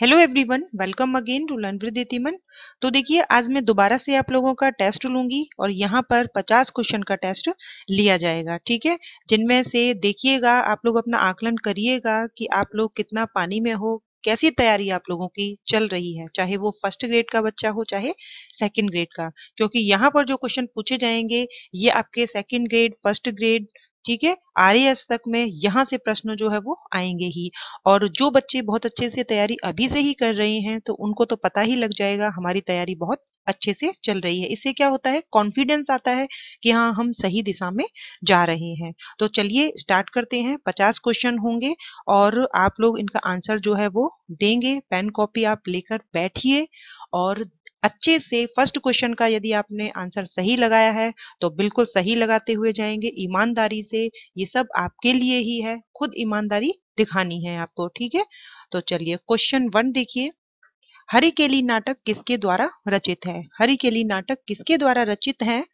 hello everyone welcome again to learn with इतिमन तो देखिए आज मैं दोबारा से आप लोगों का टेस्ट लूंगी और यहाँ पर 50 क्वेश्चन का टेस्ट लिया जाएगा ठीक है जिनमें से देखिएगा आप लोग अपना आकलन करिएगा कि आप लोग कितना पानी में हो कैसी तैयारी आप लोगों की चल रही है चाहे वो फर्स्ट ग्रेड का बच्चा हो चाहे सेकंड ग्रेड का क्योंकि यहाँ पर जो क्वेश्चन पूछे जाएंगे ये आपके सेकंड ग्रेड फर्स्ट ग्रेड ठीक है आरएएस तक में यहाँ से प्रश्न जो है वो आएंगे ही और जो बच्चे बहुत अच्छे से तैयारी अभी से ही कर रहे हैं तो उनको तो पता ही लग जाएगा हमारी तैयारी बहुत अच्छे से चल रही है इससे क्या होता है कॉन्फिडेंस आता है कि हाँ हम सही दिशा में जा रहे हैं तो चलिए स्टार्ट करते हैं पचास क्वेश्चन होंगे और आप लोग इनका आंसर जो है वो देंगे पेन कॉपी आप लेकर बैठिए और अच्छे से फर्स्ट क्वेश्चन का यदि आपने आंसर सही लगाया है तो बिल्कुल सही लगाते हुए जाएंगे ईमानदारी से ये सब आपके लिए ही है खुद ईमानदारी दिखानी है आपको ठीक है तो चलिए क्वेश्चन वन देखिए हरी केली नाटक किसके द्वारा रचित है हरी केली नाटक किसके द्वारा रचित है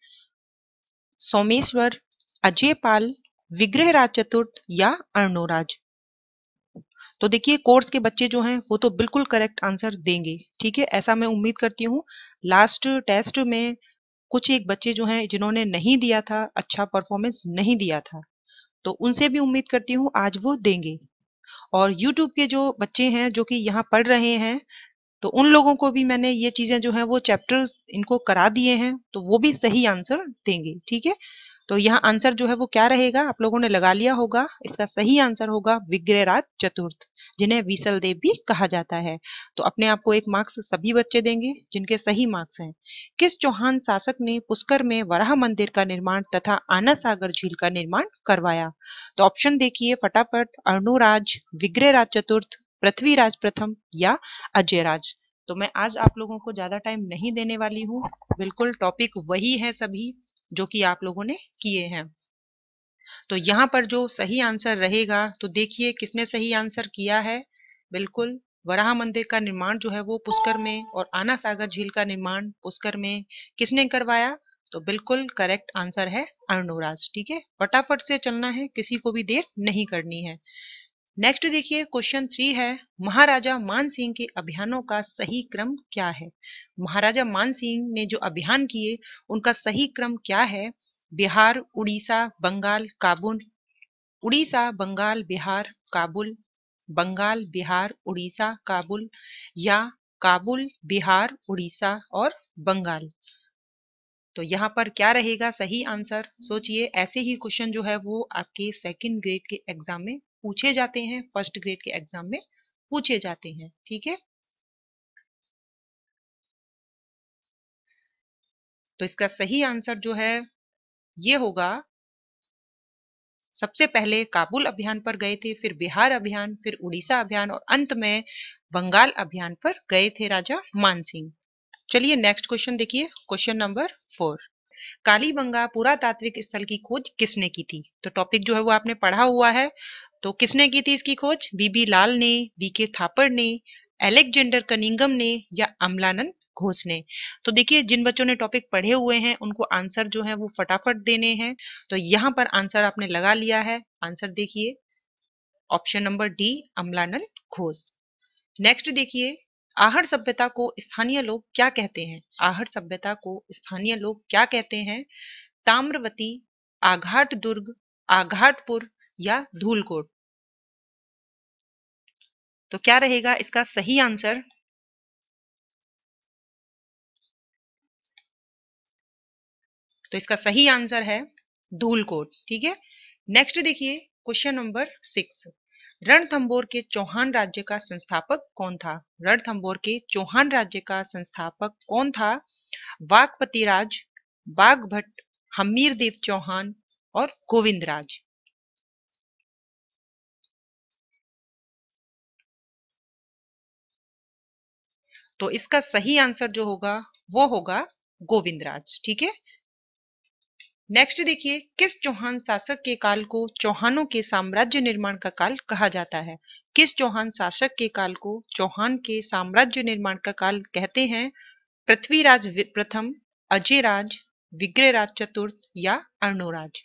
सोमेश्वर अजय पाल विग्रहराज चतुर्थ या अर्णोराज तो देखिए कोर्स के बच्चे जो हैं वो तो बिल्कुल करेक्ट आंसर देंगे ठीक है ऐसा मैं उम्मीद करती हूँ लास्ट टेस्ट में कुछ एक बच्चे जो हैं जिन्होंने नहीं दिया था अच्छा परफॉर्मेंस नहीं दिया था तो उनसे भी उम्मीद करती हूँ आज वो देंगे और यूट्यूब के जो बच्चे हैं जो कि यहाँ पढ़ रहे हैं तो उन लोगों को भी मैंने ये चीज़ें जो है वो चैप्टर्स इनको करा दिए हैं तो वो भी सही आंसर देंगे ठीक है तो यहाँ आंसर जो है वो क्या रहेगा आप लोगों ने लगा लिया होगा इसका सही आंसर होगा विग्रहराज चतुर्थ जिन्हें विसल देव भी कहा जाता है तो अपने आप को एक मार्क्स सभी बच्चे देंगे जिनके सही मार्क्स हैं किस चौहान शासक ने पुष्कर में वराह मंदिर का निर्माण तथा आना सागर झील का निर्माण करवाया तो ऑप्शन देखिए फटाफट अर्णोराज विग्रहराज चतुर्थ पृथ्वीराज प्रथम या अजयराज तो मैं आज आप लोगों को ज्यादा टाइम नहीं देने वाली हूँ बिल्कुल टॉपिक वही है सभी जो कि आप लोगों ने किए हैं तो यहाँ पर जो सही आंसर रहेगा तो देखिए किसने सही आंसर किया है बिल्कुल वराह मंदिर का निर्माण जो है वो पुष्कर में और आना सागर झील का निर्माण पुष्कर में किसने करवाया तो बिल्कुल करेक्ट आंसर है अर्णोराज ठीक है फटाफट से चलना है किसी को भी देर नहीं करनी है नेक्स्ट देखिए क्वेश्चन थ्री है महाराजा मान सिंह के अभियानों का सही क्रम क्या है महाराजा मान सिंह ने जो अभियान किए उनका सही क्रम क्या है बिहार उड़ीसा बंगाल काबुल उड़ीसा बंगाल बिहार काबुल बंगाल बिहार उड़ीसा काबुल या काबुल बिहार उड़ीसा और बंगाल तो यहाँ पर क्या रहेगा सही आंसर सोचिए ऐसे ही क्वेश्चन जो है वो आपके सेकंड ग्रेड के एग्जाम में पूछे जाते हैं फर्स्ट ग्रेड के एग्जाम में पूछे जाते हैं ठीक है तो इसका सही आंसर जो है ये होगा सबसे पहले काबुल अभियान पर गए थे फिर बिहार अभियान फिर उड़ीसा अभियान और अंत में बंगाल अभियान पर गए थे राजा मान सिंह चलिए नेक्स्ट क्वेश्चन देखिए क्वेश्चन नंबर फोर कालीबंगा पुरातात्विक स्थल की खोज किसने की थी तो टॉपिक जो है वो आपने पढ़ा हुआ है तो किसने की थी इसकी खोज बीबी लाल ने बीके थापर ने एलेक्जेंडर कनिंगम ने या अमलानंद घोष ने तो देखिए जिन बच्चों ने टॉपिक पढ़े हुए हैं उनको आंसर जो है वो फटाफट देने हैं तो यहाँ पर आंसर आपने लगा लिया है आंसर देखिए option number D Amalananda Ghosh next देखिए आहर सभ्यता को स्थानीय लोग क्या कहते हैं आहर सभ्यता को स्थानीय लोग क्या कहते हैं ताम्रवती आघाट दुर्ग आघाटपुर या धूलकोट तो क्या रहेगा इसका सही आंसर तो इसका सही आंसर है धूलकोट ठीक है नेक्स्ट देखिए क्वेश्चन नंबर सिक्स रणथंबोर के चौहान राज्य का संस्थापक कौन था रणथंबोर के चौहान राज्य का संस्थापक कौन था भट्ट हमीर देव चौहान और राज तो इसका सही आंसर जो होगा वो होगा गोविंदराज ठीक है नेक्स्ट देखिए किस चौहान शासक के काल को चौहानों के साम्राज्य निर्माण का काल कहा जाता है किस चौहान शासक के काल को चौहान के साम्राज्य निर्माण का काल कहते हैं पृथ्वीराज प्रथम अजयराज विग्रहराज चतुर्थ या अर्णोराज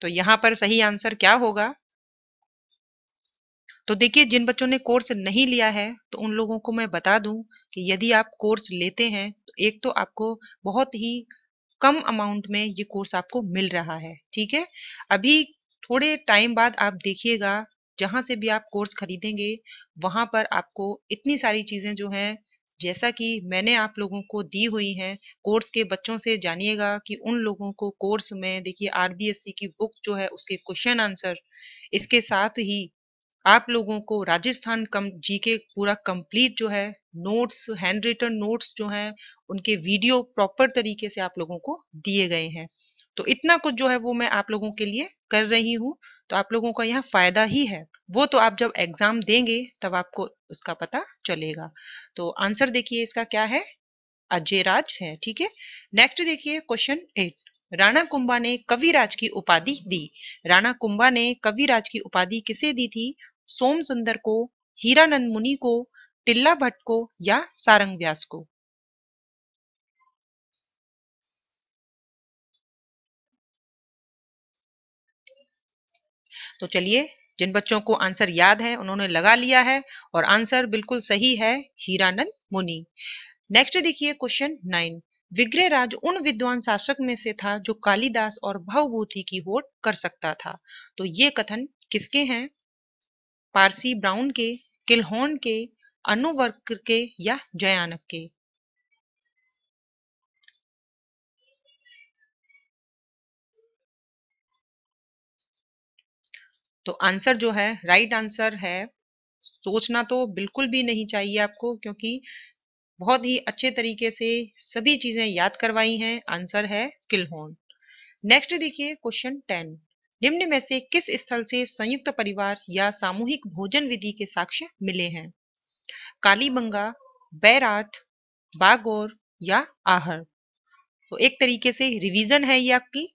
तो यहां पर सही आंसर क्या होगा तो देखिए जिन बच्चों ने कोर्स नहीं लिया है तो उन लोगों को मैं बता दूं कि यदि आप कोर्स लेते हैं तो एक तो आपको बहुत ही कम अमाउंट में ये कोर्स आपको मिल रहा है ठीक है अभी थोड़े टाइम बाद आप देखिएगा जहां से भी आप कोर्स खरीदेंगे वहां पर आपको इतनी सारी चीजें जो हैं जैसा कि मैंने आप लोगों को दी हुई हैं कोर्स के बच्चों से जानिएगा कि उन लोगों को कोर्स में देखिए आरबीएससी की बुक जो है उसके क्वेश्चन आंसर इसके साथ ही आप लोगों को राजस्थान कम जी के पूरा कंप्लीट जो है नोट्स हैंड रिटर्न नोट्स जो हैं उनके वीडियो प्रॉपर तरीके से आप लोगों को दिए गए हैं तो इतना कुछ जो है वो मैं आप लोगों के लिए कर रही हूँ तो आप लोगों का यहाँ फायदा ही है वो तो आप जब एग्जाम देंगे तब आपको उसका पता चलेगा तो आंसर देखिए इसका क्या है अजय राज है ठीक है नेक्स्ट देखिए क्वेश्चन एट राणा कुंभा ने कविराज की उपाधि दी राणा कुंभा ने कविराज की उपाधि किसे दी थी सोम सुंदर को हीरानंद मुनि को टिल्ला भट्ट को या सारंग व्यास को तो चलिए जिन बच्चों को आंसर याद है उन्होंने लगा लिया है और आंसर बिल्कुल सही है हीरानंद मुनि नेक्स्ट देखिए क्वेश्चन नाइन विग्रहराज उन विद्वान शासक में से था जो कालिदास और भावभूति की होट कर सकता था तो ये कथन किसके हैं पारसी ब्राउन के किलहोन के अनुवर्क के या जयानक के तो आंसर जो है राइट right आंसर है सोचना तो बिल्कुल भी नहीं चाहिए आपको क्योंकि बहुत ही अच्छे तरीके से सभी चीजें याद करवाई हैं आंसर है किलहोन नेक्स्ट देखिए क्वेश्चन टेन निम्न में से किस स्थल से संयुक्त परिवार या सामूहिक भोजन विधि के साक्ष्य मिले हैं कालीबंगा बैरात बागोर या आहर तो एक तरीके से रिवीजन है ये आपकी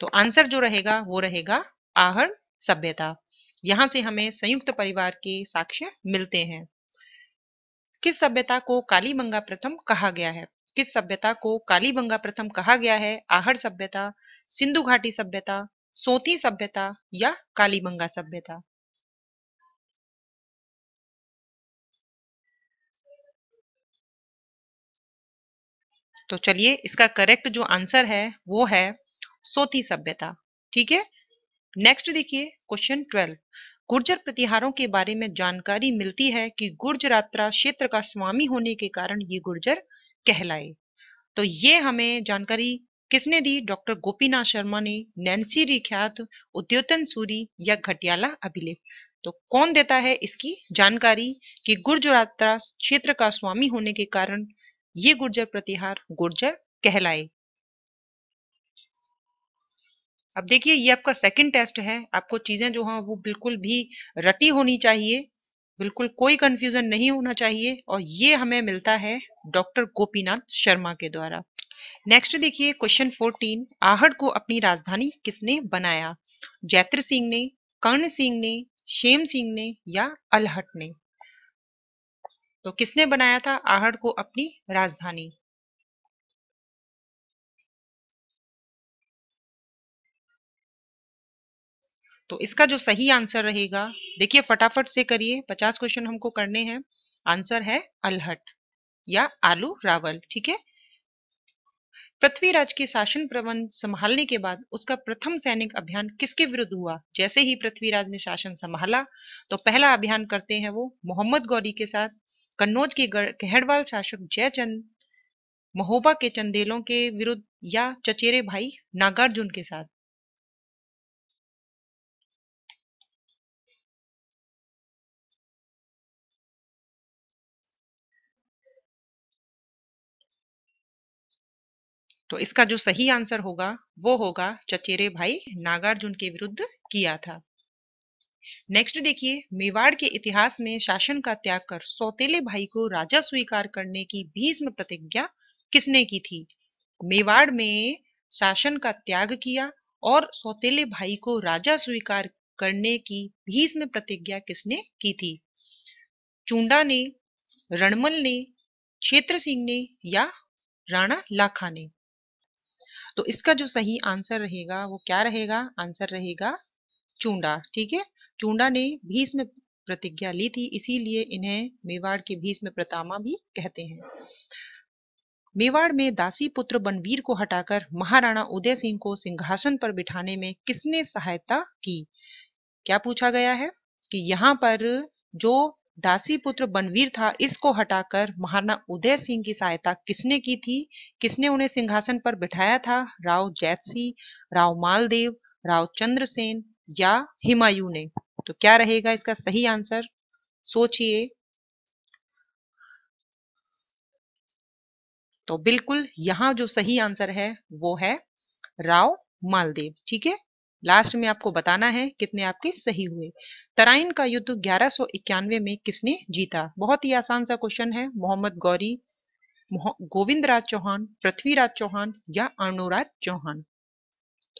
तो आंसर जो रहेगा वो रहेगा आहर सभ्यता यहां से हमें संयुक्त परिवार के साक्ष्य मिलते हैं किस सभ्यता को कालीबंगा प्रथम कहा गया है किस सभ्यता को कालीबंगा प्रथम कहा गया है आहड़ सभ्यता सिंधु घाटी सभ्यता सोती सभ्यता या कालीबंगा सभ्यता तो चलिए इसका करेक्ट जो आंसर है वो है सोती सभ्यता ठीक है नेक्स्ट देखिए क्वेश्चन ट्वेल्व गुर्जर प्रतिहारों के बारे में जानकारी मिलती है कि गुर्जरात्रा क्षेत्र का स्वामी होने के कारण ये गुर्जर कहलाए तो ये हमें जानकारी किसने दी डॉक्टर गोपीनाथ शर्मा ने नैन्सी रिख्यात उद्योतन सूरी या घटियाला अभिलेख तो कौन देता है इसकी जानकारी कि गुर्जरात्रा क्षेत्र का स्वामी होने के कारण ये गुर्जर प्रतिहार गुर्जर कहलाए अब देखिए ये आपका सेकंड टेस्ट है आपको चीज़ें जो हैं वो बिल्कुल भी रटी होनी चाहिए बिल्कुल कोई कंफ्यूजन नहीं होना चाहिए और ये हमें मिलता है डॉक्टर गोपीनाथ शर्मा के द्वारा नेक्स्ट देखिए क्वेश्चन 14 आहड़ को अपनी राजधानी किसने बनाया जैत्र सिंह ने कर्ण सिंह ने शेम सिंह ने या अलहट ने तो किसने बनाया था आहड़ को अपनी राजधानी तो इसका जो सही आंसर रहेगा देखिए फटाफट से करिए पचास क्वेश्चन हमको करने हैं आंसर है अलहट या आलू रावल ठीक है पृथ्वीराज के शासन प्रबंध संभालने के बाद उसका प्रथम सैनिक अभियान किसके विरुद्ध हुआ जैसे ही पृथ्वीराज ने शासन संभाला तो पहला अभियान करते हैं वो मोहम्मद गौरी के साथ कन्नौज के कहड़वाल शासक जयचंद महोबा के चंदेलों के विरुद्ध या चचेरे भाई नागार्जुन के साथ तो इसका जो सही आंसर होगा वो होगा चचेरे भाई नागार्जुन के विरुद्ध किया था नेक्स्ट देखिए मेवाड़ के इतिहास में शासन का त्याग कर सौतेले भाई को राजा स्वीकार करने की भीष्म प्रतिज्ञा किसने की थी मेवाड़ में शासन का त्याग किया और सौतेले भाई को राजा स्वीकार करने की भीष्म प्रतिज्ञा किसने की थी चूंडा ने रणमल ने क्षेत्र सिंह ने या राणा लाखा ने तो इसका जो सही आंसर रहेगा वो क्या रहेगा आंसर रहेगा चूंडा ठीक है चूंडा ने भीष्म प्रतिज्ञा ली थी इसीलिए इन्हें मेवाड़ के भीष्म प्रतामा भी कहते हैं मेवाड़ में दासी पुत्र बनवीर को हटाकर महाराणा उदय सिंह को सिंहासन पर बिठाने में किसने सहायता की क्या पूछा गया है कि यहाँ पर जो दासी पुत्र बनवीर था इसको हटाकर महाराणा उदय सिंह की सहायता किसने की थी किसने उन्हें सिंहासन पर बिठाया था राव जैतसी राव मालदेव राव चंद्रसेन या हिमायू ने तो क्या रहेगा इसका सही आंसर सोचिए तो बिल्कुल यहां जो सही आंसर है वो है राव मालदेव ठीक है लास्ट में आपको बताना है कितने आपके सही हुए तराइन का युद्ध ग्यारह में किसने जीता बहुत ही आसान सा क्वेश्चन है मोहम्मद गौरी गोविंद राज चौहान पृथ्वीराज चौहान या अर्णुराज चौहान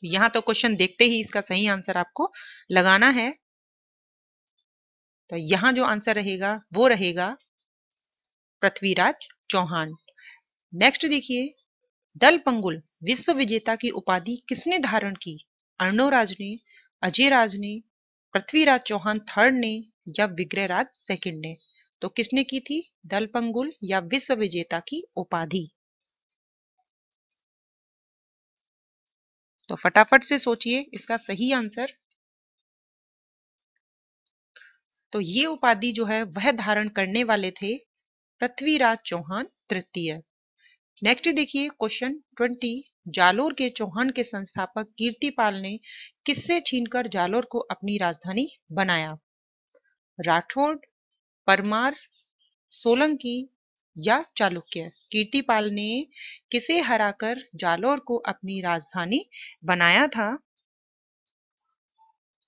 तो यहाँ तो क्वेश्चन देखते ही इसका सही आंसर आपको लगाना है तो यहाँ जो आंसर रहेगा वो रहेगा पृथ्वीराज चौहान नेक्स्ट देखिए दल पंगुल विश्व विजेता की उपाधि किसने धारण की राज ने अजय राज ने पृथ्वीराज चौहान थर्ड ने या विग्रहराज सेकंड ने तो किसने की थी दलपंगुल या विश्व विजेता की उपाधि तो फटाफट से सोचिए इसका सही आंसर तो ये उपाधि जो है वह धारण करने वाले थे पृथ्वीराज चौहान तृतीय नेक्स्ट देखिए क्वेश्चन ट्वेंटी जालोर के चौहान के संस्थापक कीर्तिपाल ने किससे छीनकर जालोर को अपनी राजधानी बनाया राठौड़ परमार सोलंकी या चालुक्य कीर्तिपाल ने किसे हराकर जालोर को अपनी राजधानी बनाया था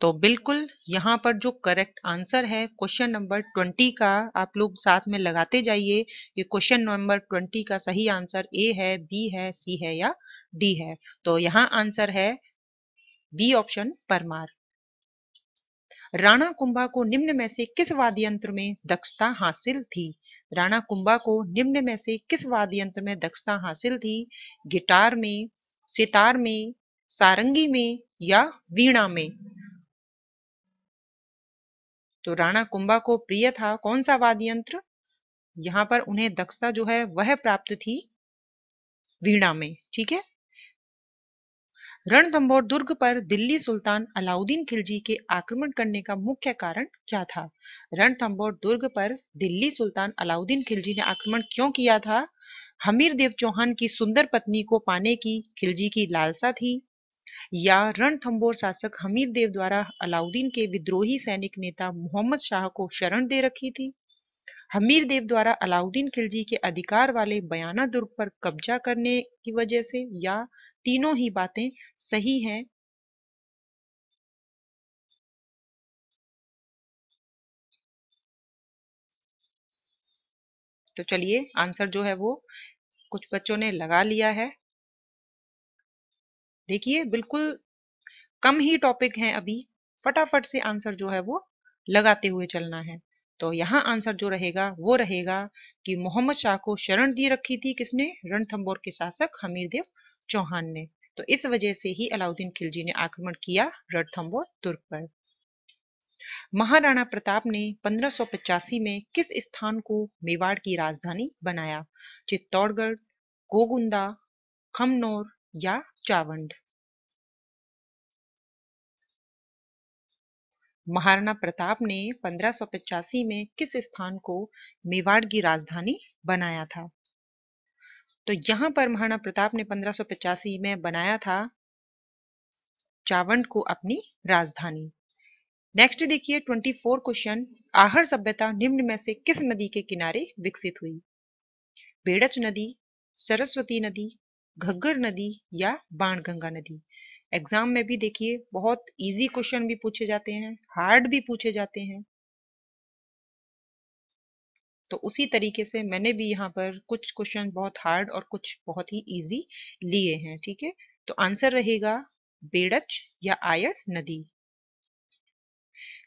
तो बिल्कुल यहाँ पर जो करेक्ट आंसर है क्वेश्चन नंबर ट्वेंटी का आप लोग साथ में लगाते जाइए कि क्वेश्चन नंबर ट्वेंटी का सही आंसर ए है बी है सी है या डी है तो यहाँ आंसर है बी ऑप्शन परमार राणा कुंभा को निम्न में से किस वाद्य यंत्र में दक्षता हासिल थी राणा कुंभा को निम्न में से किस वाद्य यंत्र में दक्षता हासिल थी गिटार में सितार में सारंगी में या वीणा में तो राणा कुंभा को प्रिय था कौन सा वाद्यंत्र यहाँ पर उन्हें दक्षता जो है वह प्राप्त थी वीणा में ठीक है रणथंबोर दुर्ग पर दिल्ली सुल्तान अलाउद्दीन खिलजी के आक्रमण करने का मुख्य कारण क्या था रणथंबोर दुर्ग पर दिल्ली सुल्तान अलाउद्दीन खिलजी ने आक्रमण क्यों किया था हमीर देव चौहान की सुंदर पत्नी को पाने की खिलजी की लालसा थी या रणथंबोर शासक हमीर देव द्वारा अलाउद्दीन के विद्रोही सैनिक नेता मोहम्मद शाह को शरण दे रखी थी हमीर देव द्वारा अलाउद्दीन खिलजी के अधिकार वाले बयाना दुर्ग पर कब्जा करने की वजह से या तीनों ही बातें सही हैं तो चलिए आंसर जो है वो कुछ बच्चों ने लगा लिया है देखिए बिल्कुल कम ही टॉपिक हैं अभी फटाफट से आंसर जो है वो लगाते हुए चलना है तो यहाँ आंसर जो रहेगा वो रहेगा कि मोहम्मद शाह को शरण दी रखी थी किसने रणथंबोर के शासक हमीर देव चौहान ने तो इस वजह से ही अलाउद्दीन खिलजी ने आक्रमण किया रणथंबोर तुर्क पर महाराणा प्रताप ने पंद्रह में किस स्थान को मेवाड़ की राजधानी बनाया चित्तौड़गढ़ गोगुंदा खमनौर या चावंड महाराणा प्रताप ने 1585 में किस स्थान को मेवाड़ की राजधानी बनाया था तो यहां पर महाराणा प्रताप ने 1585 में बनाया था चावंड को अपनी राजधानी नेक्स्ट देखिए 24 क्वेश्चन आहर सभ्यता निम्न में से किस नदी के किनारे विकसित हुई बेड़च नदी सरस्वती नदी घग्गर नदी या बाणगंगा नदी एग्जाम में भी देखिए बहुत इजी क्वेश्चन भी पूछे जाते हैं हार्ड भी पूछे जाते हैं तो उसी तरीके से मैंने भी यहाँ पर कुछ क्वेश्चन बहुत हार्ड और कुछ बहुत ही इजी लिए हैं ठीक है तो आंसर रहेगा बेड़च या आयर नदी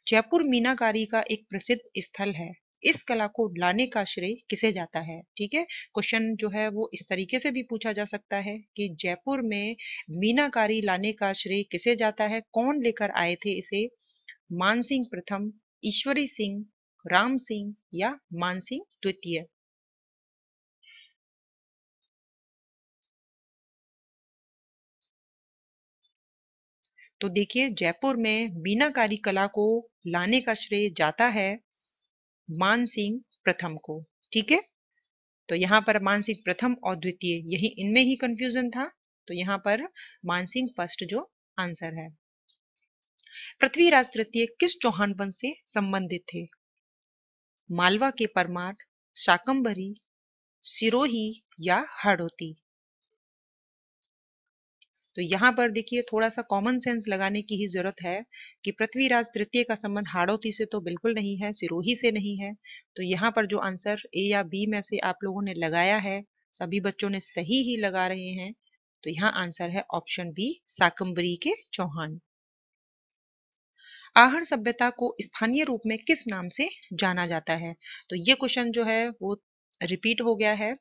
जयपुर मीनाकारी का एक प्रसिद्ध स्थल है इस कला को लाने का श्रेय किसे जाता है ठीक है क्वेश्चन जो है वो इस तरीके से भी पूछा जा सकता है कि जयपुर में मीनाकारी लाने का श्रेय किसे जाता है कौन लेकर आए थे इसे मानसिंह प्रथम ईश्वरी सिंह राम सिंह या मानसिंह द्वितीय तो देखिए जयपुर में मीनाकारी कला को लाने का श्रेय जाता है मान सिंह प्रथम को ठीक है तो यहाँ पर मान सिंह प्रथम और द्वितीय यही इनमें ही कंफ्यूजन था तो यहाँ पर मान सिंह फर्स्ट जो आंसर है पृथ्वीराज तृतीय किस चौहान वंश से संबंधित थे मालवा के परमार शाकंभरी सिरोही या हड़ोती तो यहाँ पर देखिए थोड़ा सा कॉमन सेंस लगाने की ही जरूरत है कि पृथ्वीराज तृतीय का संबंध हाड़ौती से तो बिल्कुल नहीं है सिरोही से नहीं है तो यहाँ पर जो आंसर ए या बी में से आप लोगों ने लगाया है सभी बच्चों ने सही ही लगा रहे हैं तो यहाँ आंसर है ऑप्शन बी साकम्बरी के चौहान आहर सभ्यता को स्थानीय रूप में किस नाम से जाना जाता है तो ये क्वेश्चन जो है वो रिपीट हो गया है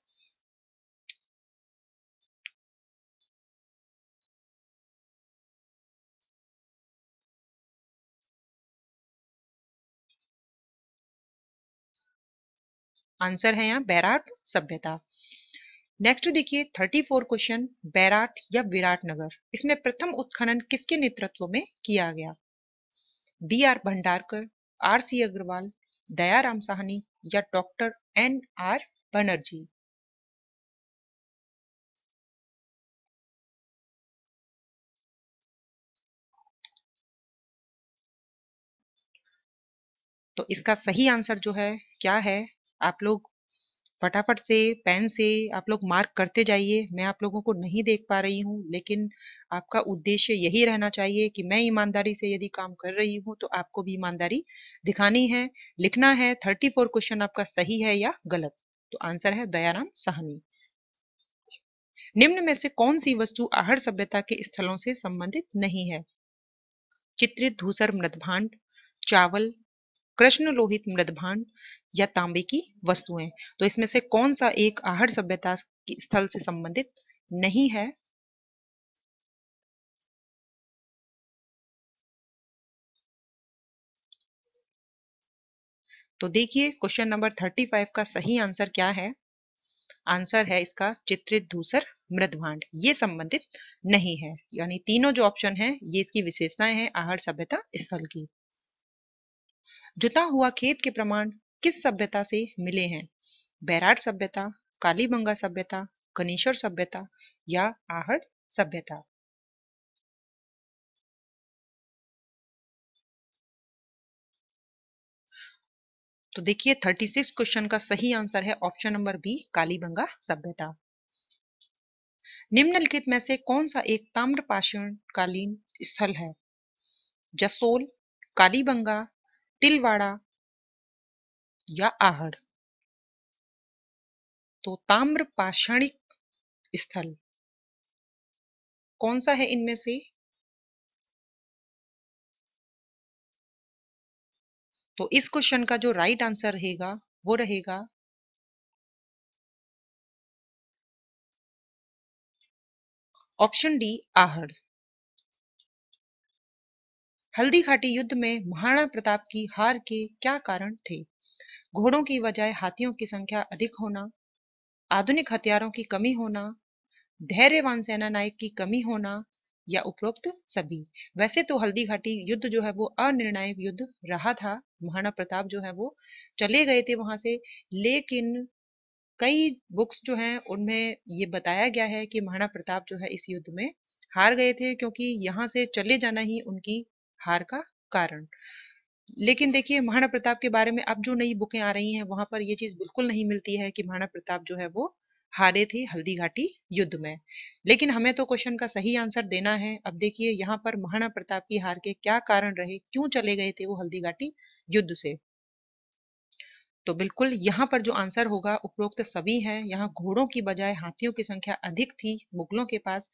आंसर है यहाँ बैराट सभ्यता नेक्स्ट देखिए 34 क्वेश्चन बैराट या विराट नगर इसमें प्रथम उत्खनन किसके नेतृत्व में किया गया B R Bhandarkar R C Agrawal Dayaram Sahni या डॉक्टर एन आर बनर्जी तो इसका सही आंसर जो है क्या है आप लोग फटाफट से पेन से आप लोग मार्क करते जाइए मैं आप लोगों को नहीं देख पा रही हूँ लेकिन आपका उद्देश्य यही रहना चाहिए कि मैं ईमानदारी से यदि काम कर रही हूँ तो आपको भी ईमानदारी दिखानी है लिखना है थर्टी फोर क्वेश्चन आपका सही है या गलत तो आंसर है दयाराम साहनी निम्न में से कौन सी वस्तु आहर सभ्यता के स्थलों से संबंधित नहीं है चित्रित धूसर मृदभांड चावल कृष्ण लोहित मृदभांड या तांबे की वस्तुएं तो इसमें से कौन सा एक आहड़ सभ्यता स्थल से संबंधित नहीं है तो देखिए क्वेश्चन नंबर थर्टी फाइव का सही आंसर क्या है आंसर है इसका चित्रित धूसर मृदभांड ये संबंधित नहीं है यानी तीनों जो ऑप्शन है ये इसकी विशेषताएं हैं आहार सभ्यता स्थल की जुता हुआ खेत के प्रमाण किस सभ्यता से मिले हैं बैराट सभ्यता कालीबंगा सभ्यता गणेश्वर सभ्यता या आहड़ सभ्यता तो देखिए 36 क्वेश्चन का सही आंसर है ऑप्शन नंबर बी कालीबंगा सभ्यता निम्नलिखित में से कौन सा एक ताम्रपाषण कालीन स्थल है जसोल कालीबंगा तिलवाड़ा या आहड़ तो ताम्र पाषाणिक स्थल कौन सा है इनमें से तो इस क्वेश्चन का जो राइट आंसर रहेगा वो रहेगा ऑप्शन डी आहड़ हल्दी घाटी युद्ध में महाराणा प्रताप की हार के क्या कारण थे घोड़ों की बजाय हाथियों की संख्या अधिक होना आधुनिक हथियारों की कमी होना धैर्यवान सेना नायक की कमी होना या उपरोक्त सभी वैसे तो हल्दी घाटी युद्ध जो है वो अनिर्णायक युद्ध रहा था महाराणा प्रताप जो है वो चले गए थे वहां से लेकिन कई बुक्स जो हैं उनमें ये बताया गया है कि महाराणा प्रताप जो है इस युद्ध में हार गए थे क्योंकि यहाँ से चले जाना ही उनकी हार का कारण लेकिन देखिए महाराणा प्रताप के बारे में अब जो नई बुकें आ रही हैं वहां पर ये चीज बिल्कुल नहीं मिलती है कि महाराणा प्रताप जो है वो हारे थे हल्दी घाटी युद्ध में लेकिन हमें तो क्वेश्चन का सही आंसर देना है अब देखिए यहाँ पर महाराणा प्रताप की हार के क्या कारण रहे क्यों चले गए थे वो हल्दी घाटी युद्ध से तो बिल्कुल यहाँ पर जो आंसर होगा उपरोक्त सभी हैं यहाँ घोड़ों की बजाय हाथियों की संख्या अधिक थी मुगलों के पास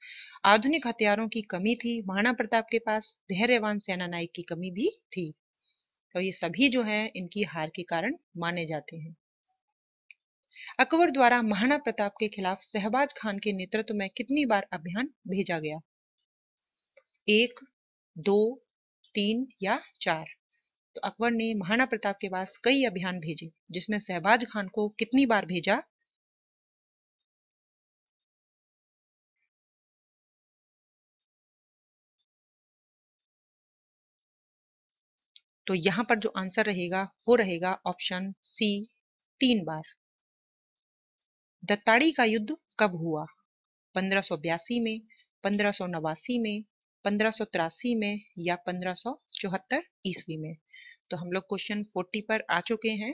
आधुनिक हथियारों की कमी थी महाराणा प्रताप के पास धैर्यवान सेना नायक की कमी भी थी तो ये सभी जो है इनकी हार के कारण माने जाते हैं अकबर द्वारा महाराणा प्रताप के खिलाफ सहबाज खान के नेतृत्व में कितनी बार अभियान भेजा गया एक दो तीन या चार तो अकबर ने महाराणा प्रताप के पास कई अभियान भेजे जिसमें सहबाज खान को कितनी बार भेजा तो यहां पर जो आंसर रहेगा वो रहेगा ऑप्शन सी तीन बार दत्ताड़ी का युद्ध कब हुआ पंद्रह में पंद्रह में पंद्रह में या पंद्रह ईस्वी में तो हम लोग क्वेश्चन 40 पर आ चुके हैं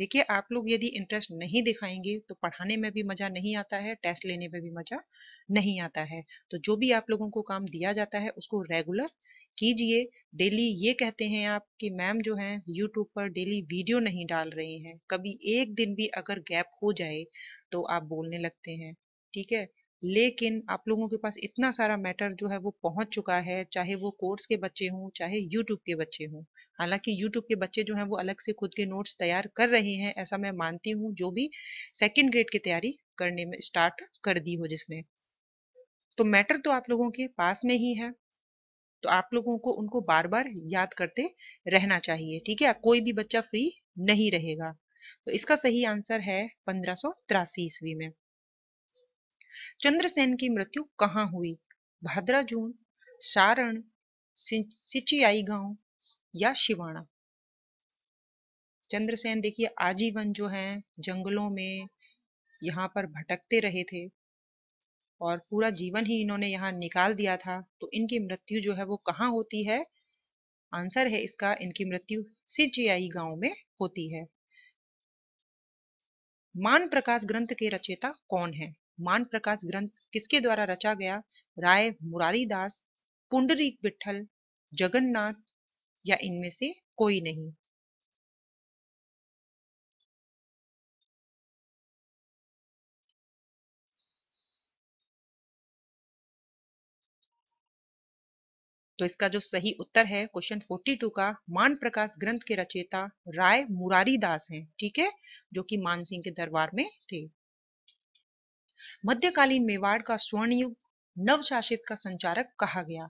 देखिए आप लोग यदि इंटरेस्ट नहीं दिखाएंगे तो पढ़ाने में भी मजा नहीं आता है टेस्ट लेने में भी मजा नहीं आता है तो जो भी आप लोगों को काम दिया जाता है उसको रेगुलर कीजिए डेली ये कहते हैं आप कि मैम जो है यूट्यूब पर डेली वीडियो नहीं डाल रहे हैं कभी एक दिन भी अगर गैप हो जाए तो आप बोलने लगते हैं ठीक है लेकिन आप लोगों के पास इतना सारा मैटर जो है वो पहुंच चुका है चाहे वो कोर्स के बच्चे हों चाहे यूट्यूब के बच्चे हों हालांकि यूट्यूब के बच्चे जो हैं वो अलग से खुद के नोट्स तैयार कर रहे हैं ऐसा मैं मानती हूँ जो भी सेकेंड ग्रेड की तैयारी करने में स्टार्ट कर दी हो जिसने तो मैटर तो आप लोगों के पास में ही है तो आप लोगों को उनको बार बार याद करते रहना चाहिए ठीक है कोई भी बच्चा फ्री नहीं रहेगा तो इसका सही आंसर है पंद्रह ईस्वी में चंद्रसेन की मृत्यु कहाँ हुई भाद्रा जून सारण सिंचियाई गांव या शिवाणा चंद्रसेन देखिए आजीवन जो है जंगलों में यहाँ पर भटकते रहे थे और पूरा जीवन ही इन्होंने यहाँ निकाल दिया था तो इनकी मृत्यु जो है वो कहाँ होती है आंसर है इसका इनकी मृत्यु सिंचियाई गांव में होती है मान प्रकाश ग्रंथ के रचेता कौन है मान प्रकाश ग्रंथ किसके द्वारा रचा गया राय दास पुंडरीक विठल जगन्नाथ या इनमें से कोई नहीं तो इसका जो सही उत्तर है क्वेश्चन 42 का मान प्रकाश ग्रंथ के रचेता राय मुरारी दास हैं ठीक है जो कि मानसिंह के दरबार में थे मध्यकालीन मेवाड़ का स्वर्णयुग नवशासित का संचारक कहा गया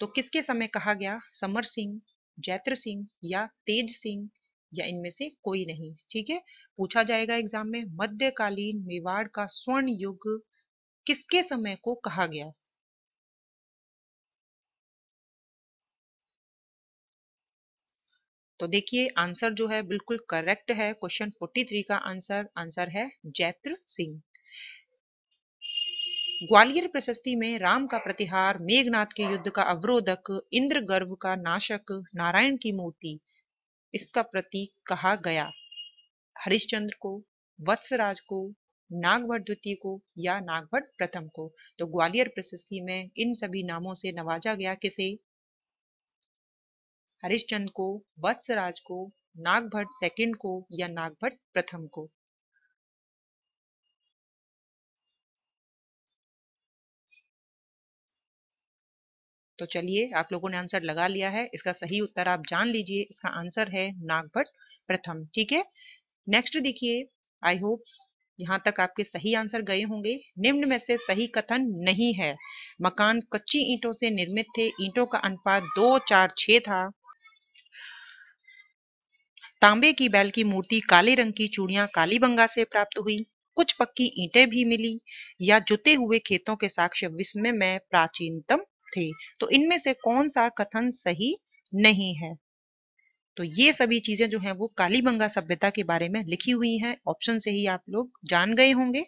तो किसके समय कहा गया समर सिंह जैत्र सिंह या तेज सिंह या इनमें से कोई नहीं ठीक है पूछा जाएगा एग्जाम में मध्यकालीन मेवाड़ का स्वर्ण युग किसके समय को कहा गया तो देखिए आंसर जो है बिल्कुल करेक्ट है क्वेश्चन 43 का आंसर आंसर है जैत्र सिंह ग्वालियर प्रशस्ति में राम का प्रतिहार मेघनाथ के युद्ध का अवरोधक इंद्र गर्भ का नाशक नारायण की मूर्ति इसका प्रतीक कहा गया हरिश्चंद्र को वत्सराज को नागभट द्वितीय को या नागभट प्रथम को तो ग्वालियर प्रशस्ति में इन सभी नामों से नवाजा गया किसे हरिश्चंद्र को वत्सराज को नागभट सेकंड को या नागभट प्रथम को तो चलिए आप लोगों ने आंसर लगा लिया है इसका सही उत्तर आप जान लीजिए इसका आंसर है नागभट प्रथम ठीक है नेक्स्ट देखिए आई होप यहाँ तक आपके सही आंसर गए होंगे निम्न में से सही कथन नहीं है मकान कच्ची ईंटों से निर्मित थे ईंटों का अनुपात दो चार छ था तांबे की बैल की मूर्ति काले रंग की चूड़ियां बंगा से प्राप्त हुई कुछ पक्की ईंटें भी मिली या जुते हुए खेतों के साक्ष्य विस्मय में प्राचीनतम थे तो इनमें से कौन सा कथन सही नहीं है तो ये सभी चीजें जो हैं वो कालीबंगा सभ्यता के बारे में लिखी हुई हैं ऑप्शन से ही आप लोग जान गए होंगे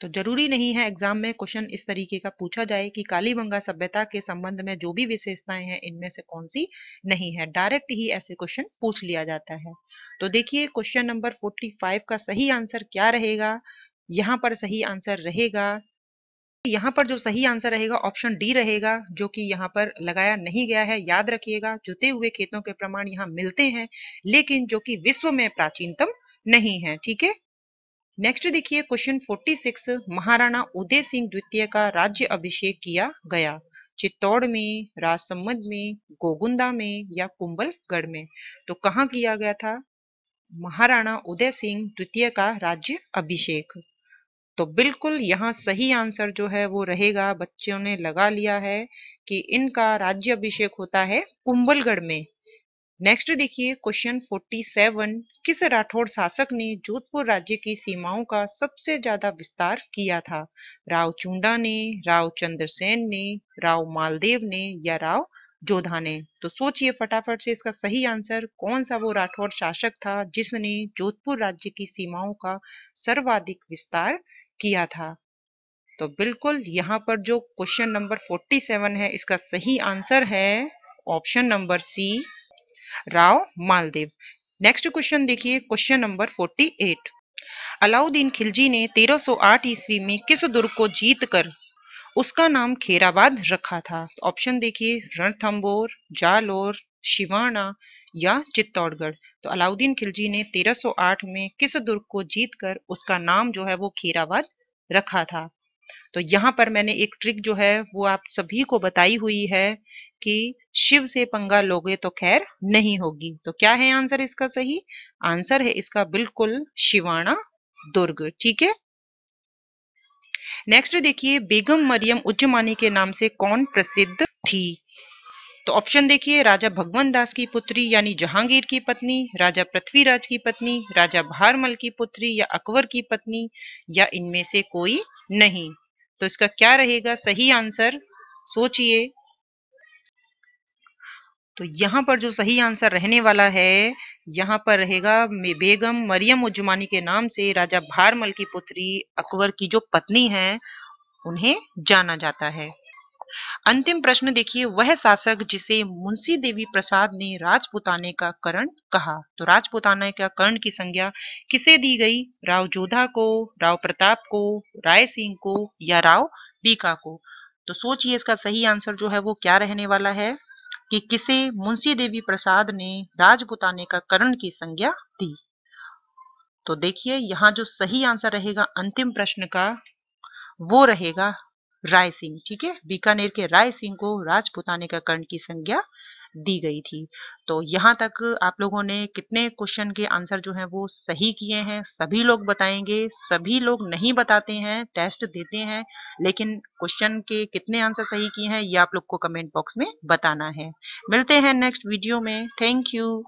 तो जरूरी नहीं है एग्जाम में क्वेश्चन इस तरीके का पूछा जाए कि कालीबंगा सभ्यता के संबंध में जो भी विशेषताएं हैं इनमें से कौन सी नहीं है डायरेक्ट ही ऐसे क्वेश्चन पूछ लिया जाता है तो देखिए क्वेश्चन नंबर 45 का सही आंसर क्या रहेगा यहाँ पर सही आंसर रहेगा यहाँ पर जो सही आंसर रहेगा ऑप्शन डी रहेगा जो कि यहाँ पर लगाया नहीं गया है याद रखिएगा जुते हुए खेतों के प्रमाण यहाँ मिलते हैं लेकिन जो कि विश्व में प्राचीनतम नहीं है ठीक है नेक्स्ट देखिए क्वेश्चन 46 महाराणा उदय सिंह द्वितीय का राज्य अभिषेक किया गया चित्तौड़ में राजसमंद में गोगुंदा में या कुंबलगढ़ में तो कहाँ किया गया था महाराणा उदय सिंह द्वितीय का राज्य अभिषेक तो बिल्कुल यहाँ सही आंसर जो है वो रहेगा बच्चों ने लगा लिया है कि इनका राज्य अभिषेक होता है कुंभलगढ़ में नेक्स्ट देखिए क्वेश्चन 47 किस राठौड़ शासक ने जोधपुर राज्य की सीमाओं का सबसे ज्यादा विस्तार किया था राव चुंडा ने राव चंद्रसेन ने राव मालदेव ने या राव जोधा ने तो सोचिए फटाफट से इसका सही आंसर कौन सा वो राठौर शासक था जिसने जोधपुर राज्य की सीमाओं का सर्वाधिक विस्तार किया था तो बिल्कुल यहाँ पर जो क्वेश्चन नंबर 47 है इसका सही आंसर है option number C Rao Maldev next question देखिए क्वेश्चन नंबर 48 अलाउद्दीन खिलजी ने 1308 ईस्वी में किस दुर्ग को जीतकर उसका नाम खेराबाद रखा था ऑप्शन देखिए रणथंबोर जालोर शिवाना या चित्तौड़गढ़ तो अलाउद्दीन खिलजी ने 1308 में किस दुर्ग को जीतकर उसका नाम जो है वो खेराबाद रखा था तो यहाँ पर मैंने एक ट्रिक जो है वो आप सभी को बताई हुई है कि शिव से पंगा लोगे तो खैर नहीं होगी तो क्या है आंसर इसका सही आंसर है इसका बिल्कुल शिवाना दुर्ग ठीक है नेक्स्ट देखिए बेगम मरियम उज्जमानी के नाम से कौन प्रसिद्ध थी तो ऑप्शन देखिए राजा भगवान दास की पुत्री यानी जहांगीर की पत्नी राजा पृथ्वीराज की पत्नी राजा भारमल की पुत्री या अकबर की पत्नी या इनमें से कोई नहीं तो इसका क्या रहेगा सही आंसर सोचिए तो यहाँ पर जो सही आंसर रहने वाला है यहाँ पर रहेगा बेगम मरियम उज्जुमानी के नाम से राजा भारमल की पुत्री अकबर की जो पत्नी हैं उन्हें जाना जाता है अंतिम प्रश्न देखिए वह शासक जिसे मुंशी देवी प्रसाद ने राजपुताने का कर्ण कहा तो राजपुताने का कर्ण की संज्ञा किसे दी गई राव जोधा को राव प्रताप को राय सिंह को या राव बीका को तो सोचिए इसका सही आंसर जो है वो क्या रहने वाला है कि किसे मुंशी देवी प्रसाद ने राजपुताने का करण की संज्ञा दी तो देखिए यहाँ जो सही आंसर रहेगा अंतिम प्रश्न का वो रहेगा राय सिंह ठीक है बीकानेर के राय सिंह को राजपुताने का कर्ण की संज्ञा दी गई थी तो यहाँ तक आप लोगों ने कितने क्वेश्चन के आंसर जो हैं वो सही किए हैं सभी लोग बताएंगे सभी लोग नहीं बताते हैं टेस्ट देते हैं लेकिन क्वेश्चन के कितने आंसर सही किए हैं ये आप लोग को कमेंट बॉक्स में बताना है मिलते हैं नेक्स्ट वीडियो में थैंक यू